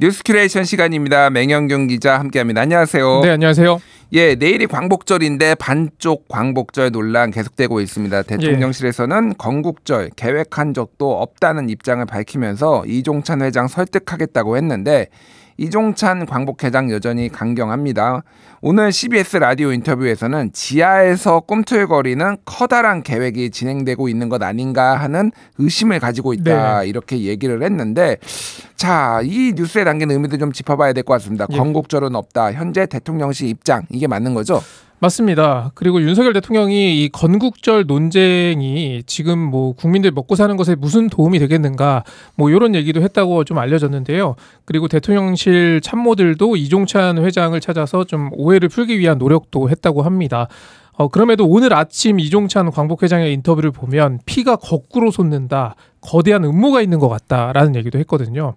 뉴스큐레이션 시간입니다. 맹영경 기자 함께합니다. 안녕하세요. 네, 안녕하세요. 예, 내일이 광복절인데 반쪽 광복절 논란 계속되고 있습니다. 대통령실에서는 예. 건국절 계획한 적도 없다는 입장을 밝히면서 이종찬 회장 설득하겠다고 했는데 이종찬 광복회장 여전히 강경합니다. 오늘 CBS 라디오 인터뷰에서는 지하에서 꿈틀거리는 커다란 계획이 진행되고 있는 것 아닌가 하는 의심을 가지고 있다 네. 이렇게 얘기를 했는데 자이 뉴스에 담긴 의미도 좀 짚어봐야 될 것 같습니다. 예. 건국절은 없다. 현재 대통령실 입장 이게 맞는 거죠? 맞습니다. 그리고 윤석열 대통령이 이 건국절 논쟁이 지금 뭐 국민들 먹고 사는 것에 무슨 도움이 되겠는가 뭐 이런 얘기도 했다고 좀 알려졌는데요. 그리고 대통령실 참모들도 이종찬 회장을 찾아서 좀 오해를 풀기 위한 노력도 했다고 합니다. 어, 그럼에도 오늘 아침 이종찬 광복회장의 인터뷰를 보면 피가 거꾸로 솟는다, 거대한 음모가 있는 것 같다라는 얘기도 했거든요.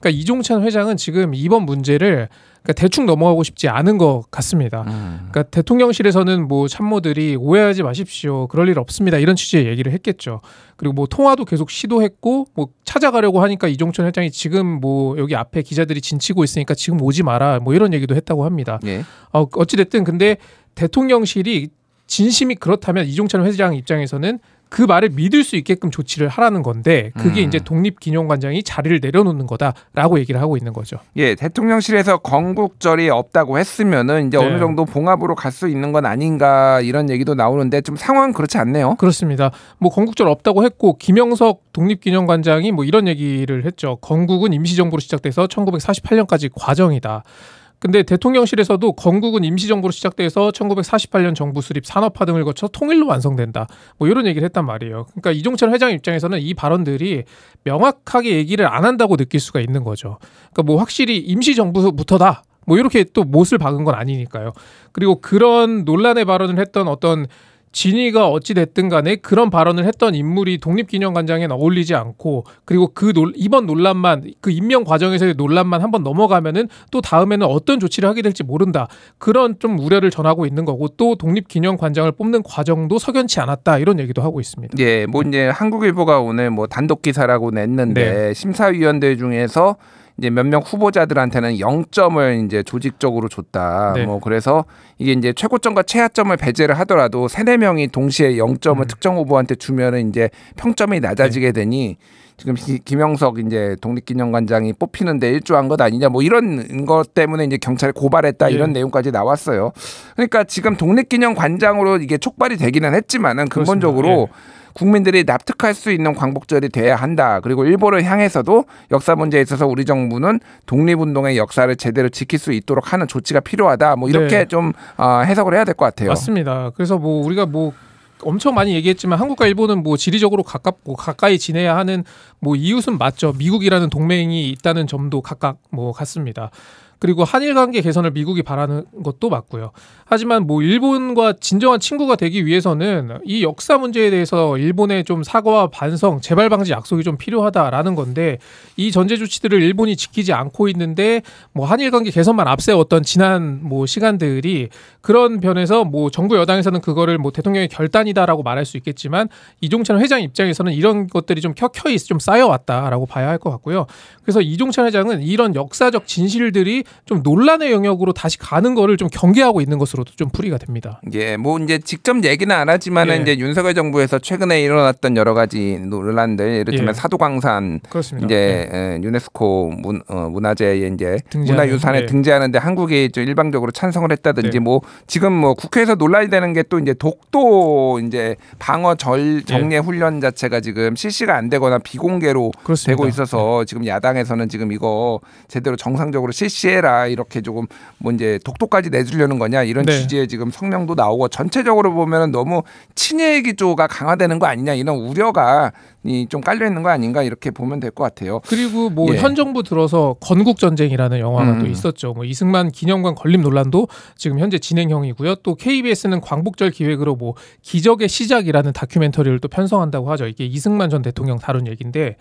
그러니까 이종찬 회장은 지금 이번 문제를 그러니까 대충 넘어가고 싶지 않은 것 같습니다. 음. 그러니까 대통령실에서는 뭐 참모들이 오해하지 마십시오. 그럴 일 없습니다. 이런 취지의 얘기를 했겠죠. 그리고 뭐 통화도 계속 시도했고 뭐 찾아가려고 하니까 이종찬 회장이 지금 뭐 여기 앞에 기자들이 진치고 있으니까 지금 오지 마라. 뭐 이런 얘기도 했다고 합니다. 예. 어, 어찌됐든 근데 대통령실이 진심이 그렇다면 이종찬 회장 입장에서는 그 말을 믿을 수 있게끔 조치를 하라는 건데 그게 음. 이제 독립기념관장이 자리를 내려놓는 거다라고 얘기를 하고 있는 거죠. 예, 대통령실에서 건국절이 없다고 했으면은 이제 네. 어느 정도 봉합으로 갈 수 있는 건 아닌가 이런 얘기도 나오는데 좀 상황 은 그렇지 않네요. 그렇습니다. 뭐 건국절 없다고 했고 김영석 독립기념관장이 뭐 이런 얘기를 했죠. 건국은 임시정부로 시작돼서 1948년까지 과정이다. 근데 대통령실에서도 건국은 임시정부로 시작돼서 1948년 정부 수립, 산업화 등을 거쳐 통일로 완성된다. 뭐 이런 얘기를 했단 말이에요. 그러니까 이종철 회장 입장에서는 이 발언들이 명확하게 얘기를 안 한다고 느낄 수가 있는 거죠. 그러니까 뭐 확실히 임시정부부터다. 뭐 이렇게 또 못을 박은 건 아니니까요. 그리고 그런 논란의 발언을 했던 어떤 진위가 어찌됐든 간에 그런 발언을 했던 인물이 독립기념관장에는 어울리지 않고 그리고 그 논, 이번 논란만 그 임명 과정에서의 논란만 한번 넘어가면은 또 다음에는 어떤 조치를 하게 될지 모른다 그런 좀 우려를 전하고 있는 거고 또 독립기념관장을 뽑는 과정도 석연치 않았다 이런 얘기도 하고 있습니다. 예, 뭐 이제 한국일보가 오늘 뭐 단독 기사라고 냈는데 네. 심사위원들 중에서 이제 몇 명 후보자들한테는 0점을 이제 조직적으로 줬다. 네. 뭐 그래서 이게 이제 최고점과 최하점을 배제를 하더라도 세 네 명이 동시에 0점을 음. 특정 후보한테 주면은 이제 평점이 낮아지게 네. 되니 지금 기, 김영석 이제 독립기념관장이 뽑히는데 일조한 것 아니냐 뭐 이런 것 때문에 이제 경찰에 고발했다 예. 이런 내용까지 나왔어요. 그러니까 지금 독립기념관장으로 이게 촉발이 되기는 했지만은 근본적으로 예. 국민들이 납득할 수 있는 광복절이 돼야 한다. 그리고 일본을 향해서도 역사 문제에 있어서 우리 정부는 독립운동의 역사를 제대로 지킬 수 있도록 하는 조치가 필요하다. 뭐 네. 이렇게 네. 좀 어, 해석을 해야 될 것 같아요. 맞습니다. 그래서 뭐 우리가 뭐 엄청 많이 얘기했지만 한국과 일본은 뭐 지리적으로 가깝고 뭐 가까이 지내야 하는 뭐 이웃은 맞죠. 미국이라는 동맹이 있다는 점도 각각 뭐 같습니다. 그리고 한일 관계 개선을 미국이 바라는 것도 맞고요. 하지만 뭐 일본과 진정한 친구가 되기 위해서는 이 역사 문제에 대해서 일본의 좀 사과와 반성, 재발 방지 약속이 좀 필요하다라는 건데 이 전제 조치들을 일본이 지키지 않고 있는데 뭐 한일 관계 개선만 앞세웠던 지난 뭐 시간들이 그런 변에서 뭐 정부 여당에서는 그거를 뭐 대통령의 결단이다라고 말할 수 있겠지만 이종찬 회장 입장에서는 이런 것들이 좀 켜켜이 좀 쌓여왔다라고 봐야 할 것 같고요. 그래서 이종찬 회장은 이런 역사적 진실들이 좀 논란의 영역으로 다시 가는 거를 좀 경계하고 있는 것으로도 좀 풀이가 됩니다. 예, 뭐 이제 직접 얘기는 안 하지만은 예. 이제 윤석열 정부에서 최근에 일어났던 여러 가지 논란들, 예를 들면 예. 사도광산 그렇습니다. 이제 예. 예. 유네스코 문, 어, 문화재에 이제 등재하는, 문화유산에 예. 등재하는데 한국이 좀 일방적으로 찬성을 했다든지 네. 뭐 지금 뭐 국회에서 논란이 되는 게 또 이제 독도 이제 방어 절 예. 정례 훈련 자체가 지금 실시가 안 되거나 비공개로 그렇습니다. 되고 있어서 지금 야당에서는 지금 이거 제대로 정상적으로 실시해 빼라 이렇게 조금 뭐 이제 독도까지 내주려는 거냐 이런 네. 취지의 지금 성명도 나오고 전체적으로 보면은 너무 친일 기조가 강화되는 거 아니냐 이런 우려가 이좀 깔려 있는 거 아닌가 이렇게 보면 될 것 같아요. 그리고 뭐현 예. 정부 들어서 건국 전쟁이라는 영화가 음. 또 있었죠. 뭐 이승만 기념관 건립 논란도 지금 현재 진행형이고요. 또 KBS는 광복절 기획으로 뭐 기적의 시작이라는 다큐멘터리를 또 편성한다고 하죠. 이게 이승만 전 대통령 다룬 얘기인데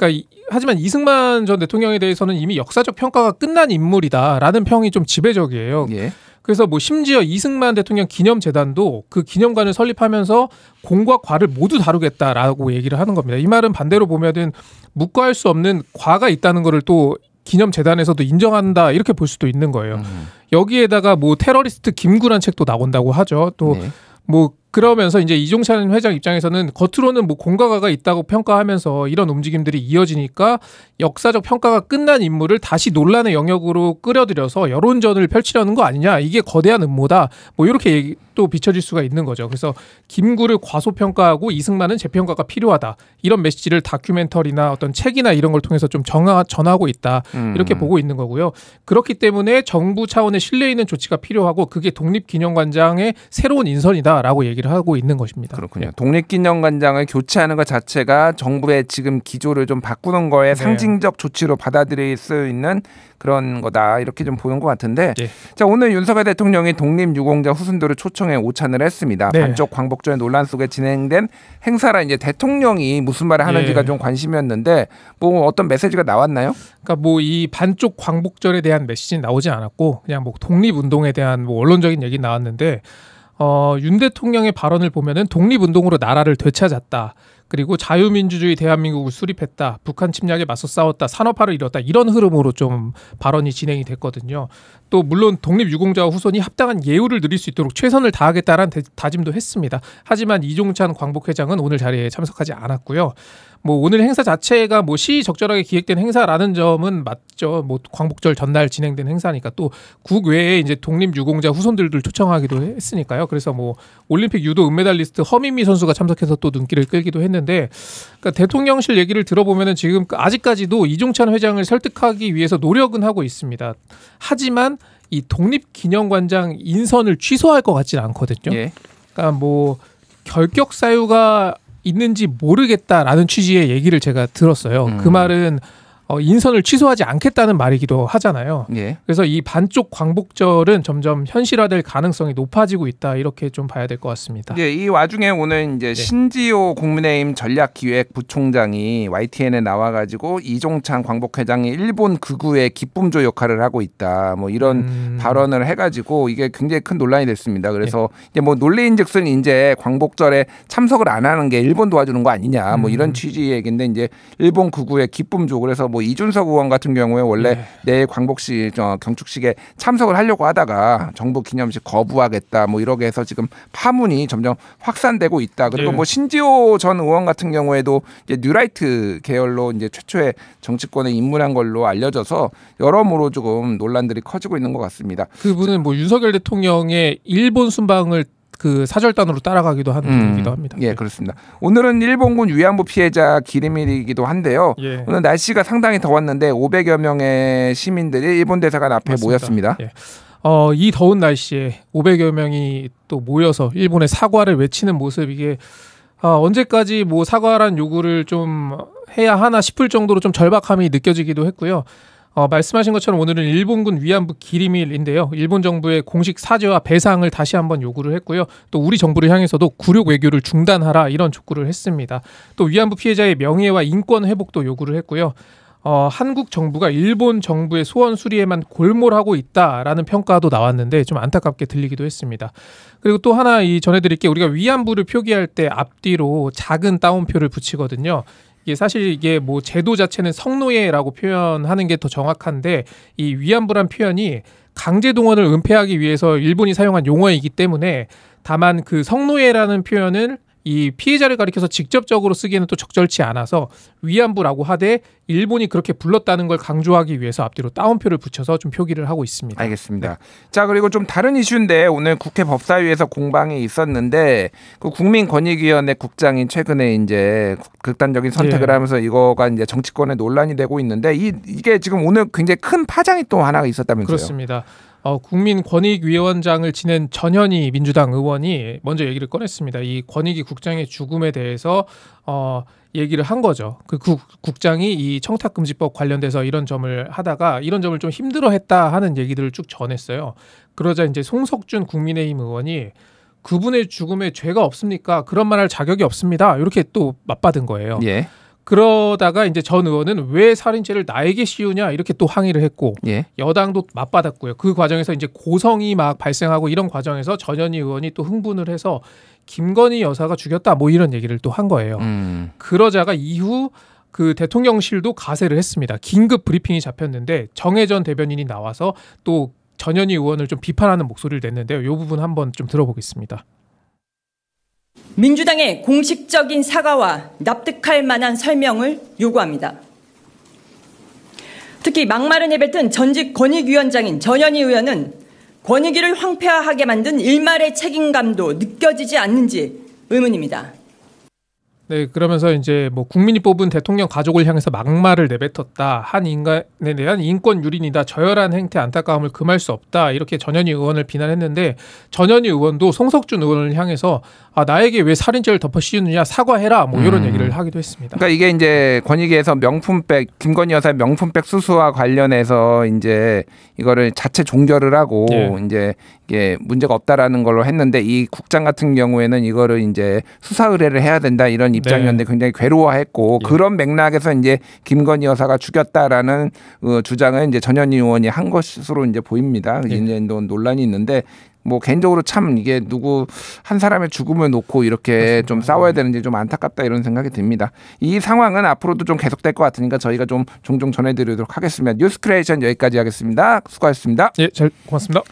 그러니까 이, 하지만 이승만 전 대통령에 대해서는 이미 역사적 평가가 끝난 인물이다라는 평이 좀 지배적이에요. 예. 그래서 뭐 심지어 이승만 대통령 기념재단도 그 기념관을 설립하면서 공과 과를 모두 다루겠다라고 얘기를 하는 겁니다. 이 말은 반대로 보면은 묵과할 수 없는 과가 있다는 거를 또 기념재단에서도 인정한다 이렇게 볼 수도 있는 거예요. 음. 여기에다가 뭐 테러리스트 김구란 책도 나온다고 하죠. 또 네. 뭐 그러면서 이제 이종찬 회장 입장에서는 겉으로는 뭐 공과가가 있다고 평가하면서 이런 움직임들이 이어지니까 역사적 평가가 끝난 인물을 다시 논란의 영역으로 끌어들여서 여론전을 펼치려는 거 아니냐 이게 거대한 음모다 뭐 이렇게 또 비춰질 수가 있는 거죠. 그래서 김구를 과소평가하고 이승만은 재평가가 필요하다 이런 메시지를 다큐멘터리나 어떤 책이나 이런 걸 통해서 좀 정하, 전하고 있다 음. 이렇게 보고 있는 거고요. 그렇기 때문에 정부 차원의 신뢰 있는 조치가 필요하고 그게 독립기념관장의 새로운 인선이다라고 얘기. 얘기를 하고 있는 것입니다. 그렇군요. 네. 예. 독립기념관장을 교체하는 것 자체가 정부의 지금 기조를 좀 바꾸는 거에 네. 상징적 조치로 받아들일 수 있는 그런 거다 이렇게 좀 보는 것 같은데 네. 자 오늘 윤석열 대통령이 독립유공자 후순도를 초청해 오찬을 했습니다. 네. 반쪽 광복절 논란 속에 진행된 행사라 이제 대통령이 무슨 말을 하는지가 예. 좀 관심이었는데 뭐 어떤 메시지가 나왔나요? 그러니까 뭐 이 반쪽 광복절에 대한 메시지는 나오지 않았고 그냥 뭐 독립운동에 대한 뭐 원론적인 얘기 나왔는데 어, 윤 대통령의 발언을 보면은 독립운동으로 나라를 되찾았다. 그리고 자유민주주의 대한민국을 수립했다. 북한 침략에 맞서 싸웠다. 산업화를 이뤘다. 이런 흐름으로 좀 발언이 진행이 됐거든요. 또 물론 독립유공자 후손이 합당한 예우를 누릴 수 있도록 최선을 다하겠다라는 다짐도 했습니다. 하지만 이종찬 광복회장은 오늘 자리에 참석하지 않았고요. 뭐 오늘 행사 자체가 뭐 시적절하게 기획된 행사라는 점은 맞죠. 뭐 광복절 전날 진행된 행사니까 또 국외에 이제 독립 유공자 후손들들 초청하기도 했으니까요. 그래서 뭐 올림픽 유도 은메달리스트 허민미 선수가 참석해서 또 눈길을 끌기도 했는데 그러니까 대통령실 얘기를 들어보면은 지금 아직까지도 이종찬 회장을 설득하기 위해서 노력은 하고 있습니다. 하지만 이 독립기념관장 인선을 취소할 것 같지는 않거든요. 예. 그러니까 뭐 결격 사유가 있는지 모르겠다라는 취지의 얘기를 제가 들었어요. 그 음. 그 말은 어, 인선을 취소하지 않겠다는 말이기도 하잖아요. 예. 그래서 이 반쪽 광복절은 점점 현실화될 가능성이 높아지고 있다 이렇게 좀 봐야 될 것 같습니다. 예, 이 와중에 오늘 이제 네. 신지호 국민의힘 전략기획부총장이 YTN에 나와가지고 이종찬 광복회장이 일본 극우의 기쁨조 역할을 하고 있다 뭐 이런 음... 발언을 해가지고 이게 굉장히 큰 논란이 됐습니다. 그래서 예. 이제 뭐 논리인즉슨 이제 광복절에 참석을 안 하는 게 일본 도와주는 거 아니냐 뭐 이런 음. 취지의 얘긴데 이제 일본 극우의 기쁨조 그래서 뭐하 뭐 이준석 의원 같은 경우에 원래 네. 내일 광복식 어, 경축식에 참석을 하려고 하다가 정부 기념식 거부하겠다 뭐 이렇게 해서 지금 파문이 점점 확산되고 있다. 그리고 네. 뭐 신지호 전 의원 같은 경우에도 이제 뉴라이트 계열로 이제 최초의 정치권에 입문한 걸로 알려져서 여러모로 조금 논란들이 커지고 있는 것 같습니다. 그분은 뭐 윤석열 대통령의 일본 순방을 그 사절단으로 따라가기도 한기도 음, 합니다. 예, 그렇습니다. 오늘은 일본군 위안부 피해자 기림일이기도 한데요. 예. 오늘 날씨가 상당히 더웠는데 500여 명의 시민들이 일본 대사관 앞에 맞습니다. 모였습니다. 예. 어, 이 더운 날씨에 500여 명이 또 모여서 일본의 사과를 외치는 모습 이게 어, 언제까지 뭐 사과란 요구를 좀 해야 하나 싶을 정도로 좀 절박함이 느껴지기도 했고요. 어, 말씀하신 것처럼 오늘은 일본군 위안부 기림일인데요 일본 정부의 공식 사죄와 배상을 다시 한번 요구를 했고요. 또 우리 정부를 향해서도 굴욕 외교를 중단하라 이런 촉구를 했습니다. 또 위안부 피해자의 명예와 인권 회복도 요구를 했고요. 어, 한국 정부가 일본 정부의 소원 수리에만 골몰하고 있다라는 평가도 나왔는데 좀 안타깝게 들리기도 했습니다. 그리고 또 하나 이 전해드릴 게 우리가 위안부를 표기할 때 앞뒤로 작은 따옴표를 붙이거든요. 이게 사실 이게 뭐 제도 자체는 성노예라고 표현하는 게 더 정확한데 이 위안부란 표현이 강제 동원을 은폐하기 위해서 일본이 사용한 용어이기 때문에 다만 그 성노예라는 표현을 이 피해자를 가리켜서 직접적으로 쓰기에는 또 적절치 않아서 위안부라고 하되 일본이 그렇게 불렀다는 걸 강조하기 위해서 앞뒤로 따옴표를 붙여서 좀 표기를 하고 있습니다. 알겠습니다. 네. 자 그리고 좀 다른 이슈인데 오늘 국회 법사위에서 공방이 있었는데 그 국민권익위원회 국장이 최근에 이제 극단적인 선택을 예. 하면서 이거가 이제 정치권에 논란이 되고 있는데 이, 이게 지금 오늘 굉장히 큰 파장이 또 하나가 있었다면서요? 그렇습니다. 어, 국민권익위원장을 지낸 전현희 민주당 의원이 먼저 얘기를 꺼냈습니다. 이 권익위 국장의 죽음에 대해서 어, 얘기를 한 거죠. 그 국, 국장이 이 청탁금지법 관련돼서 이런 점을 하다가 이런 점을 좀 힘들어했다 하는 얘기들을 쭉 전했어요. 그러자 이제 송석준 국민의힘 의원이 그분의 죽음에 죄가 없습니까? 그런 말할 자격이 없습니다. 이렇게 또 맞받은 거예요. 예. 그러다가 이제 전 의원은 왜 살인죄를 나에게 씌우냐 이렇게 또 항의를 했고 예. 여당도 맞받았고요. 그 과정에서 이제 고성이 막 발생하고 이런 과정에서 전현희 의원이 또 흥분을 해서 김건희 여사가 죽였다 뭐 이런 얘기를 또 한 거예요. 음. 그러자가 이후 그 대통령실도 가세를 했습니다. 긴급 브리핑이 잡혔는데 정혜전 대변인이 나와서 또 전현희 의원을 좀 비판하는 목소리를 냈는데요. 이 부분 한번 좀 들어보겠습니다. 민주당의 공식적인 사과와 납득할 만한 설명을 요구합니다. 특히 막말은 해뱉은 전직 권익위원장인 전현희 의원은 권익위를 황폐화하게 만든 일말의 책임감도 느껴지지 않는지 의문입니다. 네, 그러면서 이제 뭐 국민이 뽑은 대통령 가족을 향해서 막말을 내뱉었다. 한 인간에 대한 인권 유린이다. 저열한 행태 안타까움을 금할 수 없다. 이렇게 전현희 의원을 비난했는데 전현희 의원도 송석준 의원을 향해서 아, 나에게 왜 살인죄를 덮어씌우느냐 사과해라. 뭐 이런 음. 얘기를 하기도 했습니다. 그러니까 이게 이제 권익위에서 명품백 김건희 여사의 명품백 수수와 관련해서 이제 이거를 자체 종결을 하고 예. 이제 예, 문제가 없다라는 걸로 했는데 이 국장 같은 경우에는 이거를 이제 수사 의뢰를 해야 된다 이런 네. 입장이었는데 네. 굉장히 괴로워했고 예. 그런 맥락에서 이제 김건희 여사가 죽였다라는 어, 주장을 이제 전현 의원이 한 것으로 이제 보입니다. 예. 이제 논란이 있는데 뭐 개인적으로 참 이게 누구 한 사람의 죽음을 놓고 이렇게 그렇습니다. 좀 싸워야 되는지 좀 안타깝다 이런 생각이 듭니다. 이 상황은 앞으로도 좀 계속될 것 같으니까 저희가 좀 종종 전해드리도록 하겠습니다. 뉴스 크리에이션 여기까지 하겠습니다. 수고하셨습니다. 예, 잘 고맙습니다.